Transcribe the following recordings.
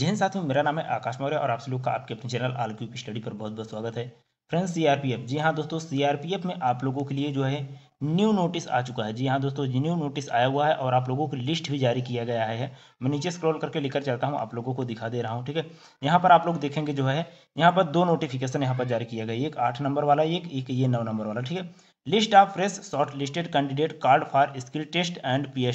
जी साथियों मेरा नाम है आकाश मौर्य और आप सभी लोग का आपके अपने चैनल आल क्यू स्टडी पर बहुत बहुत स्वागत है फ्रेंड्स सीआरपीएफ जी हाँ दोस्तों सीआरपीएफ में आप लोगों के लिए जो है न्यू नोटिस आ चुका है जी हाँ दोस्तों न्यू नोटिस आया हुआ है और आप लोगों की लिस्ट भी जारी किया गया है मैं नीचे स्क्रॉल करके लेकर चलता हूँ आप लोगों को दिखा दे रहा हूँ ठीक है यहाँ पर आप लोग देखेंगे जो है यहाँ पर दो नोटिफिकेशन यहाँ पर जारी किया गया एक आठ नंबर वाला एक एक ये नौ नंबर वाला ठीक है list of fresh shortlisted candidate card for skill test and P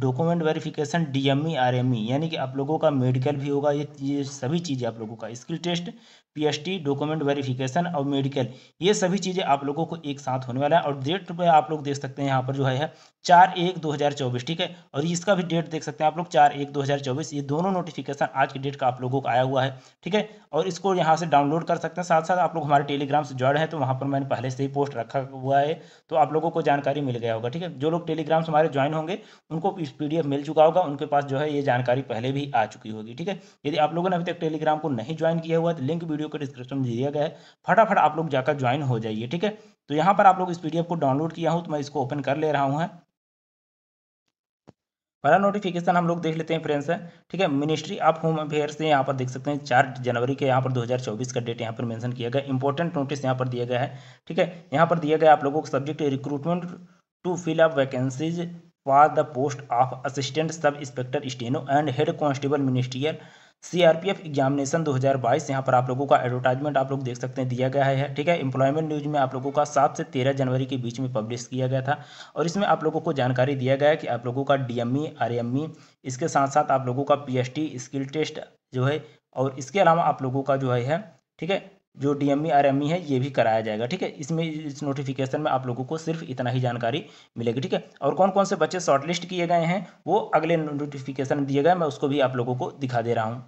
document verification DME RME e, e, यानी कि आप लोगों का मेडिकल भी होगा ये ये सभी चीज़ें आप लोगों का skill test PST document verification और मेडिकल ये सभी चीज़ें आप लोगों को एक साथ होने वाला है और डेट पे आप लोग देख सकते हैं यहाँ पर जो है चार एक दो हज़ार चौबीस ठीक है और इसका भी डेट देख सकते हैं आप लोग चार एक दो हज़ार चौबीस ये दोनों नोटिफिकेशन आज के डेट का आप लोगों को आया हुआ है ठीक है और इसको यहाँ से डाउनलोड कर सकते हैं साथ साथ आप लोग हमारे टेलीग्राम से ज्वाइन है तो वहाँ पर मैंने पहले से ही पोस्ट रखा हुआ है तो आप लोगों को जानकारी मिल गया होगा ठीक है जो लोग टेलीग्राम से हमारे ज्वाइन होंगे उनको इस पीडीएफ मिल चुका होगा उनके पास जो है ये जानकारी पहले भी आ चुकी होगी ठीक है यदि आप लोगों ने अभी तक टेलीग्राम को नहीं ज्वाइन किया हुआ तो लिंक वीडियो के डिस्क्रिप्शन में दिया गया है फटाफट आप लोग जाकर ज्वाइन हो जाइए ठीक है तो यहाँ पर आप लोग इस पीडीएफ को डाउनलोड किया हूँ तो मैं इसको ओपन कर ले रहा हूँ हाँ। पहला नोटिफिकेशन हम लोग देख लेते हैं फ्रेंड्स है हाँ, ठीक है मिनिस्ट्री ऑफ होम अफेयर से यहाँ पर देख सकते हैं चार जनवरी के यहाँ पर 2024 का डेट यहाँ पर मेंशन किया गया इंपॉर्टेंट नोटिस यहाँ पर दिया गया है ठीक है यहाँ पर दिया गया आप लोगों को subject recruitment to fill up vacancies for the post of assistant sub inspector steno and head constable ministerial CRPF examination 2022 यहाँ पर आप लोगों का एडवर्टाइजमेंट आप लोग देख सकते हैं दिया गया है ठीक है एम्प्लॉयमेंट न्यूज़ में आप लोगों का सात से तेरह जनवरी के बीच में पब्लिश किया गया था और इसमें आप लोगों को जानकारी दिया गया है कि आप लोगों का डीएमई आरएमई e, e, इसके साथ साथ आप लोगों का पीएसटी स्किल टेस्ट जो है और इसके अलावा आप लोगों का जो है ठीक है जो डी एम आर एम है ये भी कराया जाएगा ठीक है इसमें इस नोटिफिकेशन में आप लोगों को सिर्फ इतना ही जानकारी मिलेगी ठीक है और कौन कौन से बच्चे शॉर्टलिस्ट किए गए हैं वो अगले नोटिफिकेशन दिए गए मैं उसको भी आप लोगों को दिखा दे रहा हूँ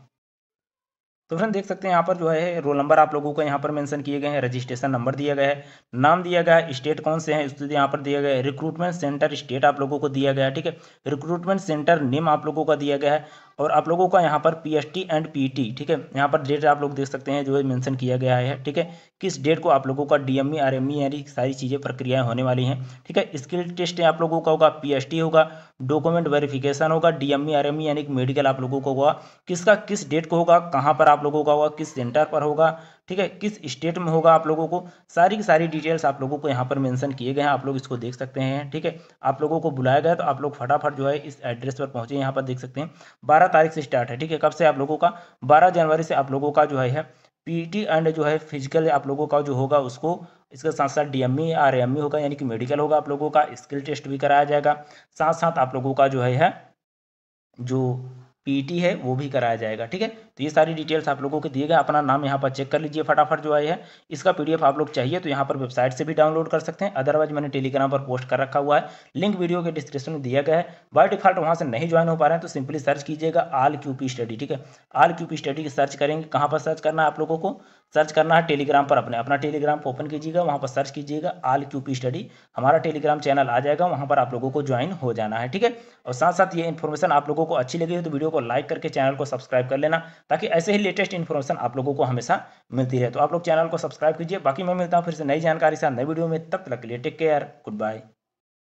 तो फ्रेंड देख सकते हैं यहाँ पर जो है रोल नंबर आप लोगों को यहाँ पर मेंशन किए गए हैं रजिस्ट्रेशन नंबर दिया गया है नाम दिया गया है स्टेट कौन से हैं स्थिति यहाँ पर दिया गया है रिक्रूटमेंट सेंटर स्टेट आप लोगों को दिया गया है ठीक है रिक्रूटमेंट सेंटर नेम आप लोगों का दिया गया है और आप लोगों का यहाँ पर P S T and P T ठीक है यहाँ पर डेट आप लोग देख सकते हैं जो है मेंशन किया गया है ठीक है किस डेट को आप लोगों का D M E R M E यानी सारी चीज़ें प्रक्रियाएं होने वाली हैं ठीक है स्किल टेस्ट आप लोगों का होगा पी एस टी होगा डॉक्यूमेंट वेरिफिकेशन होगा D M E R M E यानी मेडिकल आप लोगों का होगा किसका किस डेट को होगा कहाँ पर आप लोगों का होगा किस सेंटर पर होगा ठीक है किस स्टेट में होगा आप लोगों को सारी की सारी डिटेल्स आप लोगों को यहाँ पर मेंशन किए गए हैं आप लोग इसको देख सकते हैं ठीक है आप लोगों को बुलाया गया तो आप लोग फटाफट जो है इस एड्रेस पर पहुँचे यहाँ पर देख सकते हैं बारह तारीख से स्टार्ट है ठीक है कब से आप लोगों का बारह जनवरी से आप लोगों का जो है पीटी एंड जो है फिजिकल आप लोगों का जो होगा उसको इसके साथ साथ डीएमई ई e, e होगा यानी कि मेडिकल होगा आप लोगों का स्किल टेस्ट भी कराया जाएगा साथ साथ आप लोगों का जो है जो पीटी है वो भी कराया जाएगा ठीक है तो ये सारी डिटेल्स आप लोगों को दिए गए अपना नाम यहाँ पर चेक कर लीजिए फटाफट जो आई है इसका पीडीएफ आप लोग चाहिए तो यहाँ पर वेबसाइट से भी डाउनलोड कर सकते हैं अदरवाइज मैंने टेलीग्राम पर पोस्ट कर रखा हुआ है लिंक वीडियो के डिस्क्रिप्शन में दिया गया है बाय डिफॉल्ट वहाँ से नहीं ज्वाइन हो पा रहे हैं तो सिंपली सर्च कीजिएगा आल क्यूपी स्टडी ठीक है आल क्यूपी स्टडी सर्च करेंगे कहाँ पर सर्च करना है आप लोगों को सर्च करना है टेलीग्राम पर अपने अपना टेलीग्राम ओपन कीजिएगा वहाँ पर सर्च कीजिएगा आल क्यूपी स्टडी हमारा टेलीग्राम चैनल आ जाएगा वहाँ पर आप लोगों को ज्वाइन हो जाना है ठीक है और साथ साथ ये इन्फॉर्मेशन आप लोगों को अच्छी लगी है तो वीडियो वीडियो को लाइक करके चैनल को सब्सक्राइब कर लेना ताकि ऐसे ही लेटेस्ट इन्फॉर्मेशन आप लोगों को हमेशा मिलती रहे तो आप लोग चैनल को सब्सक्राइब कीजिए बाकी मैं मिलता हूँ फिर से नई जानकारी साथ नई वीडियो में तब तक के लिए टेक केयर गुड बाय